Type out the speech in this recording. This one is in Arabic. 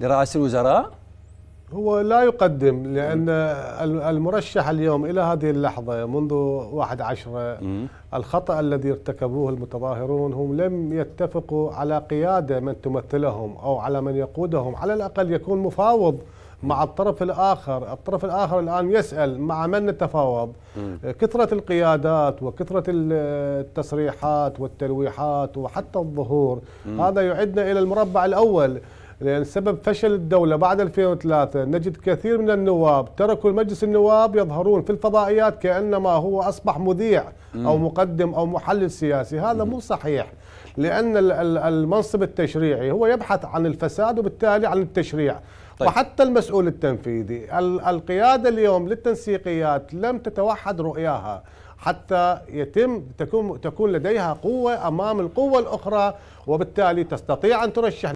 لرئاسة الوزراء؟ هو لا يقدم لأن المرشح اليوم إلى هذه اللحظة منذ واحد عشر الخطأ الذي ارتكبوه المتظاهرون هم لم يتفقوا على قيادة من تمثلهم أو على من يقودهم على الأقل يكون مفاوض مع الطرف الآخر الطرف الآخر الآن يسأل مع من نتفاوض كثرة القيادات وكثرة التصريحات والتلويحات وحتى الظهور هذا يعدنا إلى المربع الأول لأن سبب فشل الدولة بعد 2003 نجد كثير من النواب تركوا المجلس النواب يظهرون في الفضائيات كأنما هو أصبح مذيع أو مقدم أو محلل سياسي هذا مو صحيح لأن المنصب التشريعي هو يبحث عن الفساد وبالتالي عن التشريع طيب. وحتى المسؤول التنفيذي القيادة اليوم للتنسيقيات لم تتوحد رؤياها حتى يتم تكون تكون لديها قوة أمام القوة الأخرى وبالتالي تستطيع أن ترشح